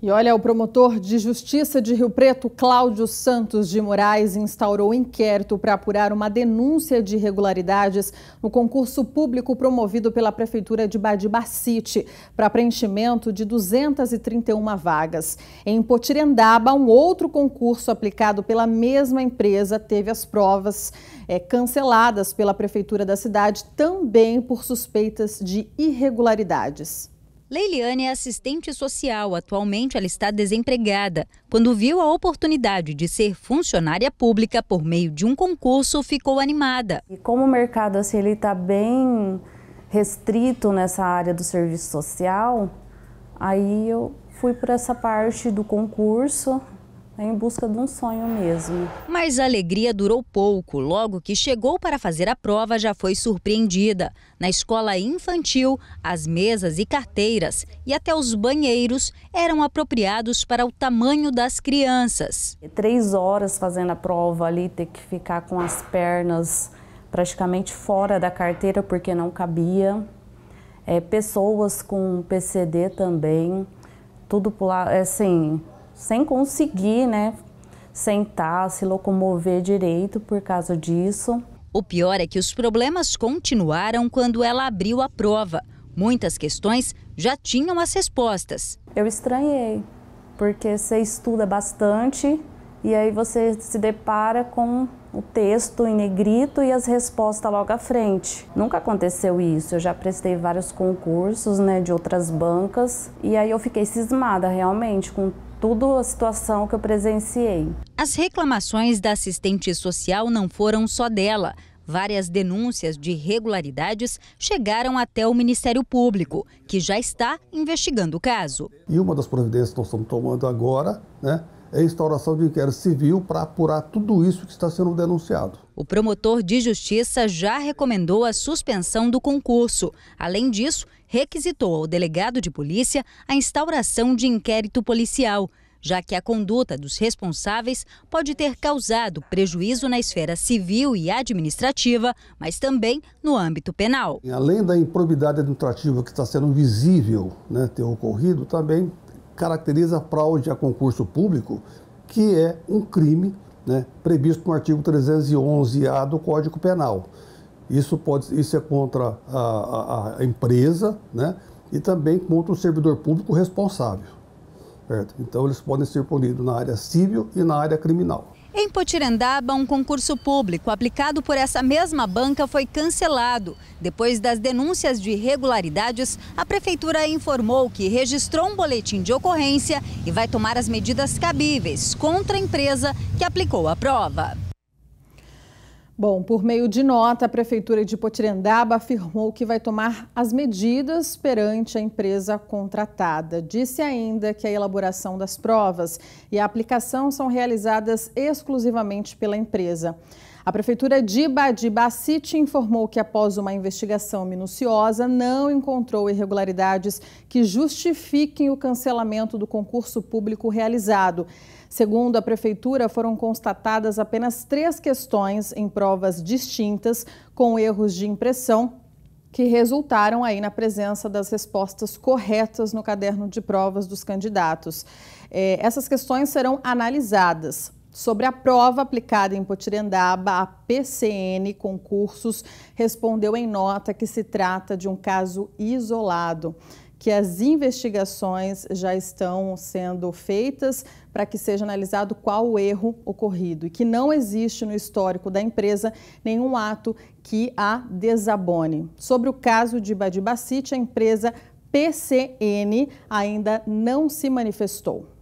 E olha, o promotor de justiça de Rio Preto, Cláudio Santos de Moraes, instaurou inquérito para apurar uma denúncia de irregularidades no concurso público promovido pela Prefeitura de Badibacite para preenchimento de 231 vagas. Em Potirendaba, um outro concurso aplicado pela mesma empresa teve as provas é, canceladas pela Prefeitura da cidade, também por suspeitas de irregularidades. Leiliane é assistente social. Atualmente, ela está desempregada. Quando viu a oportunidade de ser funcionária pública por meio de um concurso, ficou animada. E como o mercado assim, ele está bem restrito nessa área do serviço social, aí eu fui para essa parte do concurso é em busca de um sonho mesmo. Mas a alegria durou pouco. Logo que chegou para fazer a prova, já foi surpreendida. Na escola infantil, as mesas e carteiras e até os banheiros eram apropriados para o tamanho das crianças. Três horas fazendo a prova ali, ter que ficar com as pernas praticamente fora da carteira porque não cabia. É, pessoas com PCD também, tudo é, assim, sem conseguir, né, sentar, se locomover direito por causa disso. O pior é que os problemas continuaram quando ela abriu a prova. Muitas questões já tinham as respostas. Eu estranhei, porque você estuda bastante e aí você se depara com o texto em negrito e as respostas logo à frente. Nunca aconteceu isso. Eu já prestei vários concursos, né, de outras bancas e aí eu fiquei cismada realmente com tudo a situação que eu presenciei. As reclamações da assistente social não foram só dela. Várias denúncias de irregularidades chegaram até o Ministério Público, que já está investigando o caso. E uma das providências que nós estamos tomando agora, né? é instauração de inquérito civil para apurar tudo isso que está sendo denunciado. O promotor de justiça já recomendou a suspensão do concurso. Além disso, requisitou ao delegado de polícia a instauração de inquérito policial já que a conduta dos responsáveis pode ter causado prejuízo na esfera civil e administrativa, mas também no âmbito penal. Além da improbidade administrativa que está sendo visível né, ter ocorrido, também caracteriza a fraude a concurso público, que é um crime né, previsto no artigo 311-A do Código Penal. Isso, pode, isso é contra a, a, a empresa né, e também contra o servidor público responsável. Certo? Então eles podem ser punidos na área civil e na área criminal. Em Potirendaba, um concurso público aplicado por essa mesma banca foi cancelado. Depois das denúncias de irregularidades, a prefeitura informou que registrou um boletim de ocorrência e vai tomar as medidas cabíveis contra a empresa que aplicou a prova. Bom, por meio de nota, a Prefeitura de Potirendaba afirmou que vai tomar as medidas perante a empresa contratada. Disse ainda que a elaboração das provas e a aplicação são realizadas exclusivamente pela empresa. A Prefeitura de Badibacite informou que, após uma investigação minuciosa, não encontrou irregularidades que justifiquem o cancelamento do concurso público realizado. Segundo a Prefeitura, foram constatadas apenas três questões em provas distintas, com erros de impressão que resultaram aí na presença das respostas corretas no caderno de provas dos candidatos. É, essas questões serão analisadas. Sobre a prova aplicada em Potirendaba, a PCN Concursos respondeu em nota que se trata de um caso isolado que as investigações já estão sendo feitas para que seja analisado qual o erro ocorrido e que não existe no histórico da empresa nenhum ato que a desabone. Sobre o caso de Badibacite, a empresa PCN ainda não se manifestou.